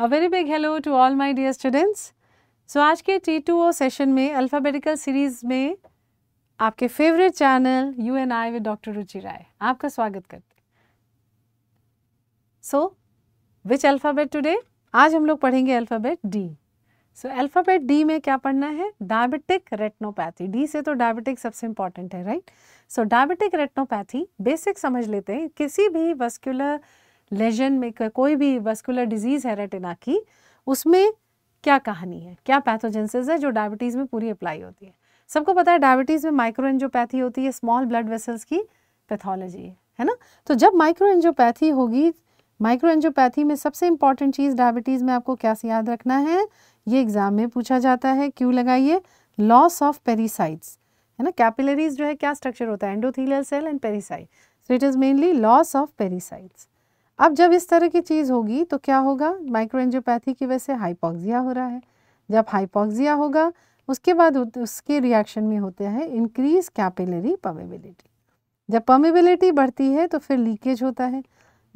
A very big hello to all my dear students so आज के ओ session में अल्फ़ाबेटिकल सीरीज़ में आपके favourite channel U N I with doctor Ruchi Rai आपका स्वागत करते सो विच अल्फ़ाबेट टुडे आज हम लोग पढ़ेंगे alphabet D so alphabet D में क्या पढ़ना है डायबिटिक रेटनोपैथी डी से तो डायबिटिक सबसे इम्पॉर्टेंट है right so diabetic retinopathy basic समझ लेते हैं किसी भी वस्क्यूलर लेजन में कोई भी वस्कुलर डिजीज़ है रेटिना की उसमें क्या कहानी है क्या पैथोजेंसिस है जो डायबिटीज़ में पूरी अप्लाई होती है सबको पता है डायबिटीज़ में माइक्रो एंजोपैथी होती है स्मॉल ब्लड वेसल्स की पैथोलॉजी है है ना तो जब माइक्रो एंजोपैथी होगी माइक्रो एंजोपैथी में सबसे इंपॉर्टेंट चीज़ डायबिटीज़ में आपको क्या याद रखना है ये एग्ज़ाम में पूछा जाता है क्यों लगाइए लॉस ऑफ पेरीसाइड्स है ना कैपिलरीज जो है क्या स्ट्रक्चर होता है endothelial cell and pericyte so it is mainly loss of pericytes अब जब इस तरह की चीज़ होगी तो क्या होगा माइक्रोएंजियोपैथी की वजह से हाइपोक्सिया हो रहा है जब हाइपोक्सिया होगा उसके बाद उसके रिएक्शन में होते हैं इंक्रीज कैपिलरी पमेबिलिटी जब पमेबिलिटी बढ़ती है तो फिर लीकेज होता है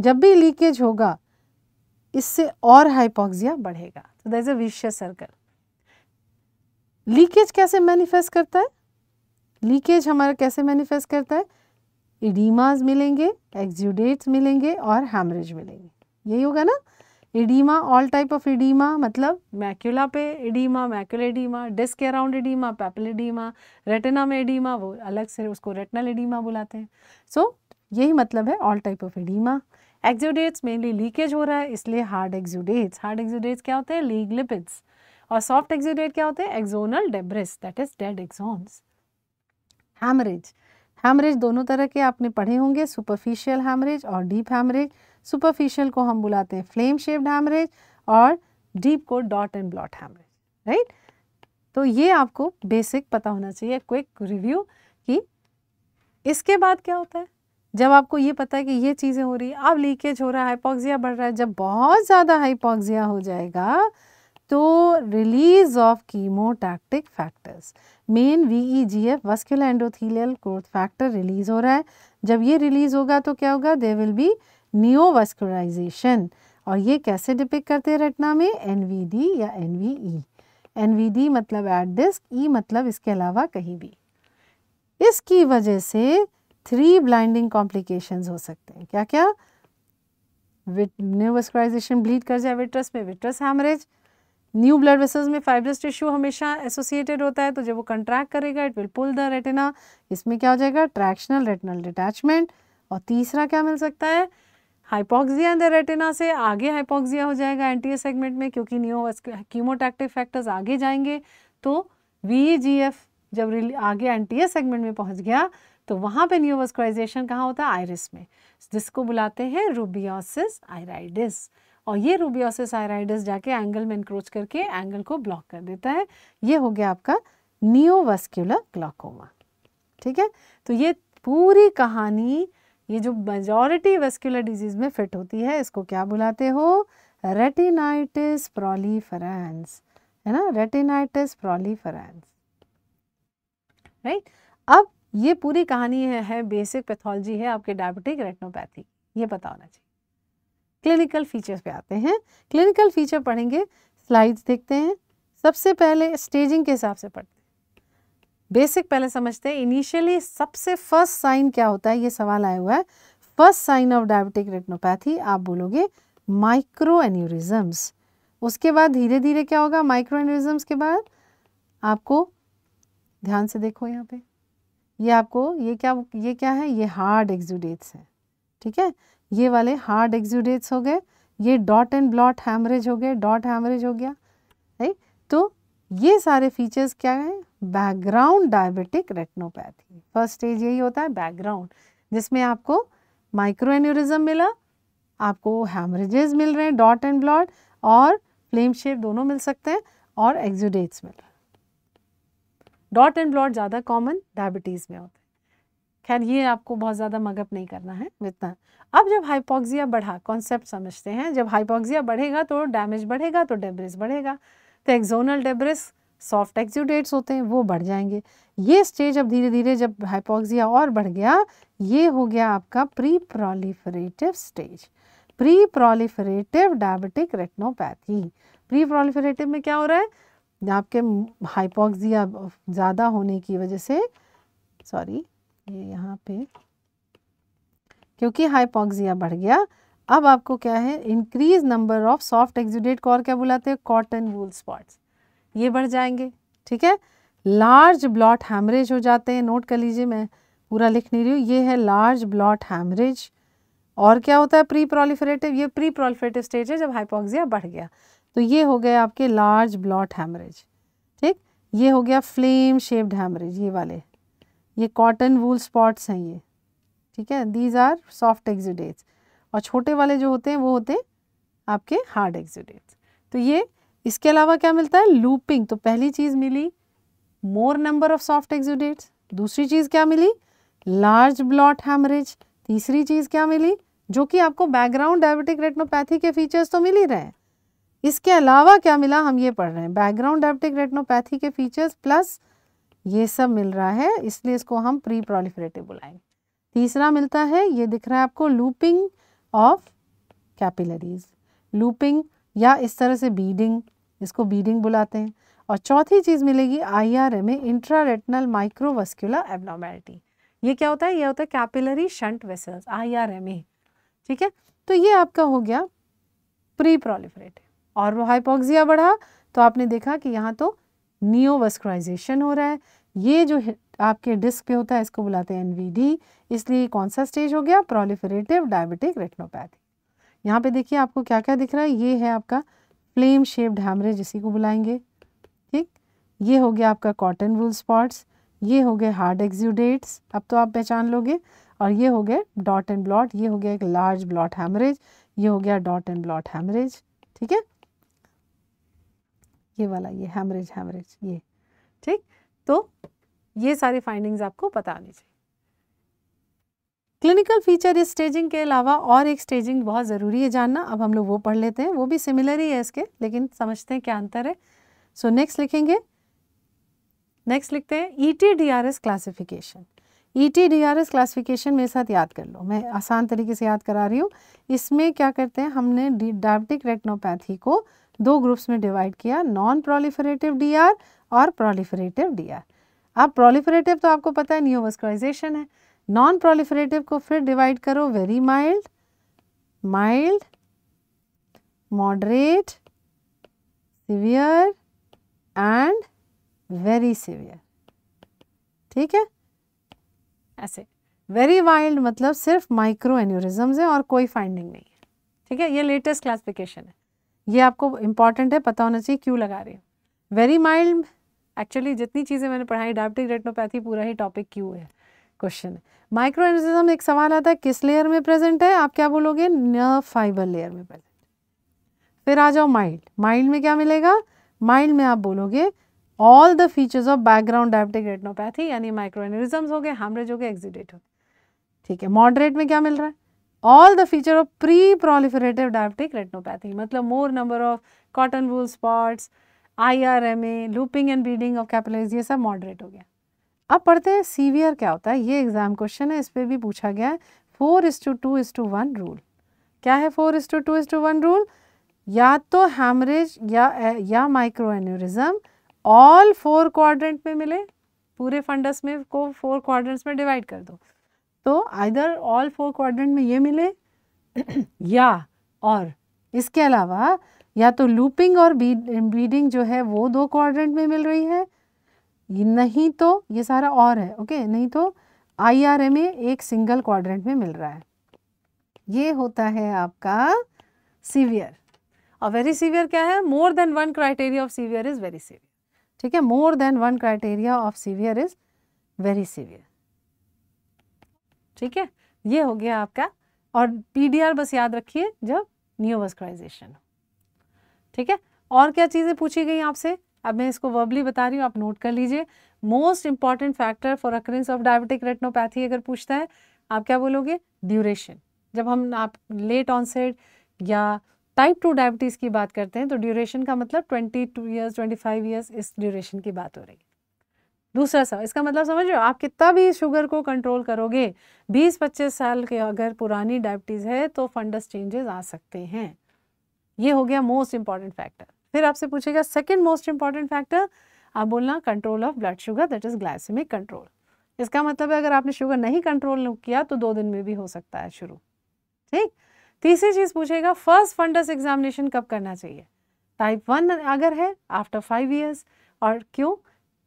जब भी लीकेज होगा इससे और हाइपोक्सिया बढ़ेगा तो that is a vicious circle leakage कैसे मैनिफेस्ट करता है लीकेज हमारा कैसे मैनिफेस्ट करता है इडीमाज मिलेंगे एक्जुडेट्स मिलेंगे और हैमरेज मिलेंगे यही होगा ना oedema all type of oedema मतलब मैक्यूला पे इडीमा मैक्यूला एडीमा डिस्क के around oedema papilloedema retina में इडीमा वो अलग से उसको रेटनल इडीमा बुलाते हैं सो so, यही मतलब है all type of oedema exudates mainly leakage हो रहा है इसलिए हार्ड एक्जुडेट्स हार्ड एक्जुडेट्स क्या होते हैं लीग लिपिड्स और सॉफ्ट एक्जुडेट क्या होते हैं axonal debris that is dead axons haemorrhage haemorrhage दोनों तरह के आपने पढ़े होंगे सुपरफिशियल हैमरेज और डीप हैमरेज सुपरफिशियल को हम बुलाते हैं फ्लेम शेप्ड हैमरेज और डीप को dot and blot haemorrhage right तो ये आपको बेसिक पता होना चाहिए क्विक रिव्यू कि इसके बाद क्या होता है जब आपको ये पता है कि ये चीज़ें हो रही है अब लीकेज हो रहा है हाइपोक्सिया बढ़ रहा है जब बहुत ज़्यादा हाइपोक्सिया हो जाएगा तो release of chemotactic factors main V vascular endothelial growth factor release हो रहा है जब ये रिलीज होगा तो क्या होगा दे विल बी नियोवस्कुलराइजेशन और ये कैसे डिपिक करते हैं रटना में एन या एन एन e? मतलब एट डिस्क ई मतलब इसके अलावा कहीं भी इसकी वजह से थ्री ब्लाइंडिंग कॉम्प्लिकेशंस हो सकते हैं क्या क्या न्यूवस्कुलराइजेशन ब्लीड कर जाए विट्रस में vitreous haemorrhage new blood vessels में फाइब्रस टिश्यू हमेशा एसोसिएटेड होता है तो जब वो कंट्रैक्ट करेगा it will pull the retina इसमें क्या हो जाएगा ट्रैक्शनल रेटिनल डिटैचमेंट और तीसरा क्या मिल सकता है हाइपोक्सिया इन द रेटिना से आगे हाइपोक्सिया हो जाएगा एंटीए सेगमेंट में क्योंकि न्यू कीमोटैक्टिव फैक्टर्स आगे जाएंगे तो वी e जब आगे एंटीए सेगमेंट में पहुँच गया तो वहाँ पर न्यूवस्कुलाइजेशन कहाँ होता है आयरिस में जिसको बुलाते हैं रूबियोसिस आयराइडिस और ये रूबियोसिस आयराइडस जाके एंगल में इंक्रोच करके एंगल को ब्लॉक कर देता है ये हो गया आपका नियोवस्क्यूलर ग्लाकोमा ठीक है तो ये पूरी कहानी ये जो मेजोरिटी वेस्क्यूलर डिजीज में फिट होती है इसको क्या बुलाते हो रेटिनाइटिस प्रोलीफरेंस है ना रेटिनाइटिस प्रोलीफरेंस राइट अब ये पूरी कहानी है, है बेसिक पैथोलॉजी है आपके डायबिटिक रेटिनोपैथी ये पता होना चाहिए क्लिनिकल फीचर्स पे आते हैं क्लिनिकल फीचर पढ़ेंगे स्लाइड्स देखते हैं सबसे पहले स्टेजिंग के हिसाब से पढ़ते हैं बेसिक पहले समझते हैं इनिशियली सबसे फर्स्ट साइन क्या होता है ये सवाल आया हुआ है first sign of diabetic retinopathy आप बोलोगे माइक्रो एन्यूरिज्म्स उसके बाद धीरे धीरे क्या होगा माइक्रो एन्यूरिज्म्स के बाद आपको ध्यान से देखो यहाँ पे ये आपको ये क्या ये क्या है ये हार्ड एक्जूडेट्स है ठीक है ये वाले हार्ड एक्जुडेट्स हो गए ये डॉट एंड ब्लॉट हैमरेज हो गए डॉट हैमरेज हो गया राइट तो ये सारे फीचर्स क्या हैं background diabetic retinopathy first stage यही होता है बैकग्राउंड जिसमें आपको माइक्रो एन्यूरिज्म मिला आपको हैमरेजेस मिल रहे हैं डॉट एंड ब्लॉट और फ्लेम शेप दोनों मिल सकते हैं और एक्जुडेट्स मिल रहे हैं डॉट एंड ब्लॉट ज़्यादा कॉमन डायबिटीज़ में होते हैं खैर ये आपको बहुत ज़्यादा मगअप नहीं करना है इतना अब जब हाइपोक्सिया बढ़ा कॉन्सेप्ट समझते हैं जब हाइपोक्सिया बढ़ेगा तो डैमेज बढ़ेगा तो डेब्रिस बढ़ेगा तो एक्जोनल डेब्रिस सॉफ्ट एक्जूडेट्स होते हैं वो बढ़ जाएंगे ये स्टेज अब धीरे धीरे जब हाइपोक्सिया और बढ़ गया ये हो गया आपका pre proliferative stage pre proliferative diabetic retinopathy pre proliferative में क्या हो रहा है आपके हाइपोक्सिया ज़्यादा होने की वजह से सॉरी ये यहाँ पे क्योंकि हाइपोक्सिया बढ़ गया अब आपको क्या है increase number of soft exudate को और क्या बुलाते हैं कॉटन वूल स्पॉट्स ये बढ़ जाएंगे ठीक है लार्ज ब्लॉट हैमरेज हो जाते हैं नोट कर लीजिए मैं पूरा लिख नहीं रही हूँ ये है लार्ज ब्लॉट हैमरेज और क्या होता है प्री प्रोलिफरेटिव ये प्री प्रोलिफरेटिव स्टेज है जब हाइपोक्सिया बढ़ गया तो ये हो गए आपके लार्ज ब्लॉट हैमरेज ठीक ये हो गया फ्लेम शेप्ड हैमरेज ये वाले ये कॉटन वूल स्पॉट्स हैं ये ठीक है दीज आर सॉफ्ट एग्जिडेट्स और छोटे वाले जो होते हैं वो होते हैं आपके हार्ड एग्जिडेट्स तो ये इसके अलावा क्या मिलता है लूपिंग तो पहली चीज़ मिली more number of soft exudates दूसरी चीज़ क्या मिली लार्ज ब्लॉट हैमरेज तीसरी चीज़ क्या मिली जो कि आपको बैकग्राउंड डायबिटिक रेटनोपैथी के फीचर्स तो मिल ही रहे हैं इसके अलावा क्या मिला हम ये पढ़ रहे हैं बैकग्राउंड डायबिटिक रेटनोपैथी के फीचर्स प्लस ये सब मिल रहा है इसलिए इसको हम प्री प्रोलिफरेटिव बुलाएंगे तीसरा मिलता है ये दिख रहा है आपको लूपिंग ऑफ कैपिलरीज लूपिंग या इस तरह से बीडिंग इसको बीडिंग बुलाते हैं और चौथी चीज़ मिलेगी आईआरए में रेटनल माइक्रोवस्क्यूलर एबनॉमेलिटी ये क्या होता है ये होता है कैपिलरी शंट वेसल्स आईआरए में ठीक है तो ये आपका हो गया प्री प्रोलिफरेटिव और वो हाइपोक्सिया बढ़ा तो आपने देखा कि यहाँ तो नियोवस्क्राइजेशन हो रहा है ये जो आपके डिस्क पे होता है इसको बुलाते हैं एनवीडी इसलिए कौन सा स्टेज हो गया प्रोलिफरेटिव डायबिटिक रेटनोपैथी यहाँ पे देखिए आपको क्या क्या दिख रहा है ये है आपका फ्लेम शेप्ड हैमरेज इसी को बुलाएंगे ठीक ये हो गया आपका कॉटन वूल स्पॉट्स ये हो गए हार्ड एक्ज्यूडेट्स अब तो आप पहचान लोगे और ये हो गए डॉट एंड ब्लॉट ये हो गया एक लार्ज ब्लॉट हैमरेज ये हो गया डॉट एंड ब्लॉट हैमरेज ठीक है ये वाला ये हैमरेज हैमरेज ये ठीक तो ये सारी फाइंडिंग्स आपको पता आनी चाहिए क्लिनिकल फीचर इस स्टेजिंग के अलावा और एक स्टेजिंग बहुत ज़रूरी है जानना अब हम लोग वो पढ़ लेते हैं वो भी सिमिलर ही है इसके लेकिन समझते हैं क्या अंतर है सो so, नेक्स्ट लिखेंगे नेक्स्ट लिखते हैं E T D R S classification E T D R S classification मेरे साथ याद कर लो मैं आसान तरीके से याद करा रही हूँ इसमें क्या करते हैं हमने डायबिटिक रेटनोपैथी को दो ग्रुप्स में डिवाइड किया नॉन प्रोलिफरेटिव डी और प्रोलिफरेटिव डी अब प्रोलिफरेटिव तो आपको पता है न्यूवस्कराइजेशन है नॉन प्रोलिफरेटिव को फिर डिवाइड करो very mild mild moderate severe and very severe ठीक है ऐसे वेरी वाइल्ड मतलब सिर्फ माइक्रो एन्यूरिज्म है और कोई फाइंडिंग नहीं है ठीक है ये लेटेस्ट क्लासिफिकेशन है ये आपको इंपॉर्टेंट है पता होना चाहिए क्यों लगा रहे वेरी माइल्ड एक्चुअली जितनी चीज़ें मैंने पढ़ाई डायबिटिक रेटनोपैथी पूरा ही टॉपिक क्यों है क्वेश्चन माइक्रो एनर्जिज्म एक सवाल आता है किस लेयर में प्रेजेंट है आप क्या बोलोगे नर्व फाइबर लेयर में प्रेजेंट फिर आ जाओ माइल्ड माइल्ड में क्या मिलेगा माइल्ड में आप बोलोगे all the features of background diabetic retinopathy यानी माइक्रो एनरिज्म हो गए हमरेज हो गए एक्जिडेट हो गए ठीक है मॉडरेट में क्या मिल रहा है all the feature of pre proliferative diabetic retinopathy मतलब more number of cotton wool spots I R M A looping and bleeding of capillaries ये सब मॉडरेट हो गया अब पढ़ते हैं सीवियर क्या होता है ये एग्जाम क्वेश्चन है इस पर भी पूछा गया है four is two two is two one rule क्या है four is two two is two one rule या तो हैमरेज या micro aneurysm all four quadrant में मिले पूरे फंडस में को फोर क्वाड्रेंट्स में डिवाइड कर दो तो आइधर ऑल फोर क्वाड्रेंट में ये मिले या और इसके अलावा या तो लूपिंग और बीडिंग जो है वो दो क्वाड्रेंट में मिल रही है नहीं तो ये सारा और है ओके नहीं तो आई आर में एक सिंगल क्वाड्रेंट में मिल रहा है ये होता है आपका सीवियर और वेरी सीवियर क्या है more than one criteria of severe is very severe ठीक है more than one criteria of severe is very severe ठीक है ये हो गया आपका और पीडीआर बस याद रखिए जब न्यूवस्कराइजेशन ठीक है और क्या चीज़ें पूछी गई आपसे अब मैं इसको वर्बली बता रही हूँ आप नोट कर लीजिए most important factor for occurrence of diabetic retinopathy अगर पूछता है आप क्या बोलोगे ड्यूरेशन जब हम आप लेट ऑनसेट या टाइप टू डायबिटीज़ की बात करते हैं तो ड्यूरेशन का मतलब twenty two years twenty five years इस ड्यूरेशन की बात हो रही है दूसरा सवाल इसका मतलब समझ रहे हो आप कितना भी शुगर को कंट्रोल करोगे 20-25 साल के अगर पुरानी डायबिटीज़ है तो फंडस चेंजेस आ सकते हैं ये हो गया मोस्ट इंपॉर्टेंट फैक्टर फिर आपसे पूछेगा सेकेंड मोस्ट इंपॉर्टेंट फैक्टर आप बोलना control of blood sugar that is glycaemic control इसका मतलब है अगर आपने शुगर नहीं कंट्रोल किया तो दो दिन में भी हो सकता है शुरू ठीक तीसरी चीज़ पूछेगा फर्स्ट फंडस एग्जामिनेशन कब करना चाहिए टाइप वन अगर है आफ्टर फाइव ईयर्स और क्यों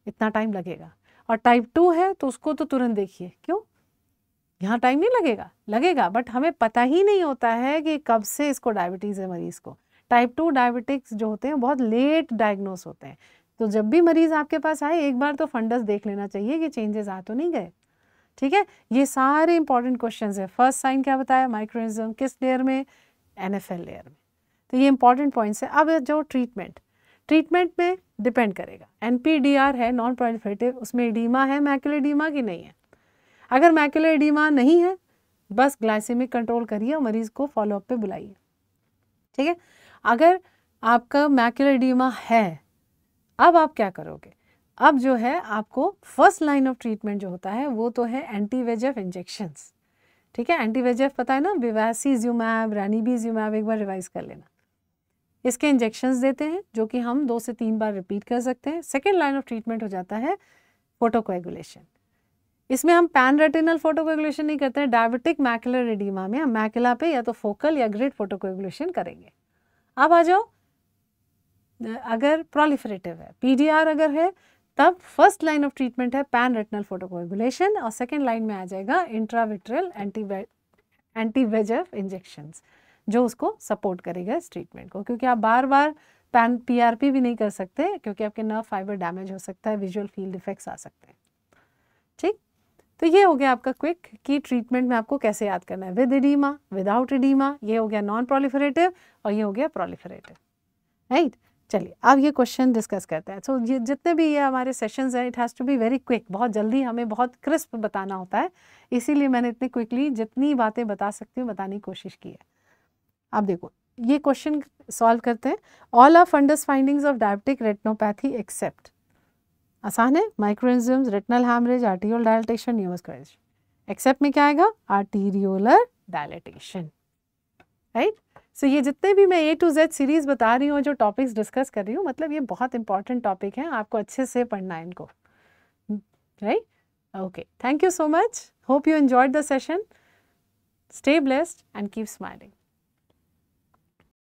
इतना टाइम लगेगा और टाइप टू है तो उसको तो तुरंत देखिए क्यों यहाँ टाइम नहीं लगेगा लगेगा बट हमें पता ही नहीं होता है कि कब से इसको डायबिटीज़ है मरीज़ को टाइप टू डायबिटिक्स जो होते हैं बहुत लेट डायग्नोस होते हैं तो जब भी मरीज़ आपके पास आए एक बार तो फंडस देख लेना चाहिए कि चेंजेस आ तो नहीं गए ठीक है ये सारे इंपॉर्टेंट क्वेश्चन है फर्स्ट साइन क्या बताया माइक्रोनिज्म किस लेयर में एन लेयर में तो ये इंपॉर्टेंट पॉइंट्स है अब जो ट्रीटमेंट ट्रीटमेंट में डिपेंड करेगा एन है नॉन प्रोलिफरेटिव उसमें एडीमा है मैकुलेडीमा की नहीं है अगर मैकुलेडीमा नहीं है बस ग्लाइसेमिक कंट्रोल करिए और मरीज़ को फॉलोअप पे बुलाइए ठीक है अगर आपका मैकुलेडीमा है अब आप क्या करोगे अब जो है आपको फर्स्ट लाइन ऑफ ट्रीटमेंट जो होता है वो तो है एंटी वेजफ़ इंजेक्शंस ठीक है एंटी वेजफ पता है ना विवासी ज्यूमैब रानीबी ज्यूमैब एक बार रिवाइज कर लेना इसके इंजेक्शन देते हैं जो कि हम दो से तीन बार रिपीट कर सकते हैं सेकेंड लाइन ऑफ ट्रीटमेंट हो जाता है फोटोकोएगुलेशन इसमें हम पैन रेटिनल फोटोकोएगुलेशन नहीं करते हैं डायबिटिक मैकुलर एडिमा में हम मैकुला पे या तो फोकल या ग्रिड फोटोकोएगुलेशन करेंगे अब आ जाओ अगर प्रोलिफरेटिव है पीडीआर अगर है तब फर्स्ट लाइन ऑफ ट्रीटमेंट है पैन रेटिनल फोटोकोएगुलेशन और सेकेंड लाइन में आ जाएगा इंट्राविट्रल एंटी एंटीवेजफ वेजफ इंजेक्शंस जो उसको सपोर्ट करेगा इस ट्रीटमेंट को क्योंकि आप बार बार पैन पीआरपी भी नहीं कर सकते क्योंकि आपके नर्व फाइबर डैमेज हो सकता है विजुअल फील्ड इफेक्ट्स आ सकते हैं ठीक तो ये हो गया आपका क्विक कि ट्रीटमेंट में आपको कैसे याद करना है विद इडीमा विदाउट इडीमा ये हो गया नॉन प्रोलिफरेटिव और ये हो गया प्रोलिफरेटिव राइट चलिए अब ये क्वेश्चन डिस्कस करते हैं सो so, ये जितने भी ये हमारे सेशंस हैं it has to be very quick बहुत जल्दी हमें बहुत क्रिस्प बताना होता है इसीलिए मैंने इतने क्विकली जितनी बातें बता सकती हूँ बताने की कोशिश की है आप देखो ये क्वेश्चन सॉल्व करते हैं all are fundus findings of diabetic retinopathy except आसान है microaneurysm retinal haemorrhage arteriole dilatation neovascularisation except में क्या आएगा आर्टीरियोलर डायलिटेशन राइट सो ये जितने भी मैं ए टू जेड सीरीज बता रही हूँ जो टॉपिक्स डिस्कस कर रही हूँ मतलब ये बहुत इंपॉर्टेंट टॉपिक है आपको अच्छे से पढ़ना है इनको right okay thank you so much hope you enjoyed the session stay blessed and keep smiling